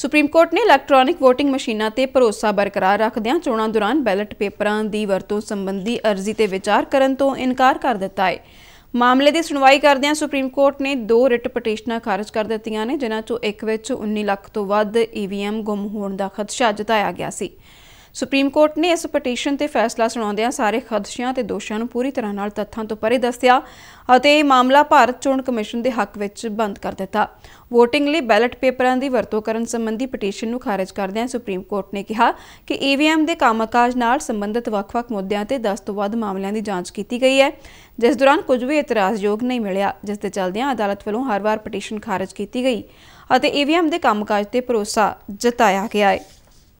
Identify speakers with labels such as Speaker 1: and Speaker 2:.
Speaker 1: supreme court ਨੇ electronic VOTING ਮਸ਼ੀਨਾਂ ਤੇ ਭਰੋਸਾ ਬਰਕਰਾਰ ਰੱਖਦਿਆਂ ਚੋਣਾਂ ਦੌਰਾਨ ਬੈਲਟ ਪੇਪਰਾਂ ਦੀ ਵਰਤੋਂ ਸੰਬੰਧੀ ਅਰਜ਼ੀ ਤੇ ਵਿਚਾਰ ਕਰਨ ਤੋਂ ਇਨਕਾਰ ਕਰ ਦਿੱਤਾ ਹੈ ਮਾਮਲੇ ਦੀ ਸੁਣਵਾਈ ਕਰਦਿਆਂ ਸੁਪਰੀਮ ਕੋਰਟ ਨੇ ਦੋ ਰਿਟ ਪਟੀਸ਼ਨਾਂ ਖਾਰਜ ਕਰ ਦਿੱਤੀਆਂ ਨੇ ਜਿਨ੍ਹਾਂ ਚੋਂ ਇੱਕ ਵਿੱਚ 19 ਲੱਖ ਤੋਂ ਵੱਧ EVM ਗੁੰਮ ਹੋਣ ਦਾ ਖਦਸ਼ਾ ਜਤਾਇਆ ਗਿਆ ਸੀ ਸੁਪਰੀਮ ਕੋਰਟ ਨੇ ਇਸ ਪਟੀਸ਼ਨ ਤੇ ਫੈਸਲਾ ਸੁਣਾਉਂਦਿਆਂ ਸਾਰੇ ਖਦਸ਼ਿਆਂ ਤੇ ਦੋਸ਼ਾਂ ਨੂੰ ਪੂਰੀ ਤਰ੍ਹਾਂ ਨਾਲ ਤੱਥਾਂ ਤੋਂ ਪਰੇ ਦੱਸਿਆ ਅਤੇ ਇਹ ਮਾਮਲਾ ਭਾਰਤ ਚੋਣ ਕਮਿਸ਼ਨ ਦੇ ਹੱਕ ਵਿੱਚ ਬੰਦ ਕਰ ਦਿੱਤਾ VOTING ਲਈ ਬੈਲਟ ਪੇਪਰਾਂ ਦੀ ਵਰਤੋਂ ਕਰਨ ਸੰਬੰਧੀ ਪਟੀਸ਼ਨ ਨੂੰ ਖਾਰਜ ਕਰਦਿਆਂ ਸੁਪਰੀਮ ਕੋਰਟ ਨੇ ਕਿਹਾ ਕਿ EVM ਦੇ ਕੰਮਕਾਜ ਨਾਲ ਸੰਬੰਧਿਤ ਵੱਖ-ਵੱਖ ਮੁੱਦਿਆਂ ਤੇ 10 ਤੋਂ ਵੱਧ ਮਾਮਲਿਆਂ ਦੀ ਜਾਂਚ ਕੀਤੀ ਗਈ ਹੈ ਜਿਸ ਦੌਰਾਨ ਕੁਝ ਵੀ ਇਤਰਾਜ਼ਯੋਗ ਨਹੀਂ ਮਿਲਿਆ ਜਿਸ ਦੇ ਚਲਦਿਆਂ ਅਦਾਲਤ ਵੱਲੋਂ ਹਰ ਵਾਰ ਪਟੀਸ਼ਨ ਖਾਰਜ ਕੀਤੀ ਗਈ ਅਤੇ EVM ਦੇ ਕੰਮਕਾਜ ਤੇ ਭਰੋਸਾ ਜਤਾਇਆ ਗਿਆ ਹੈ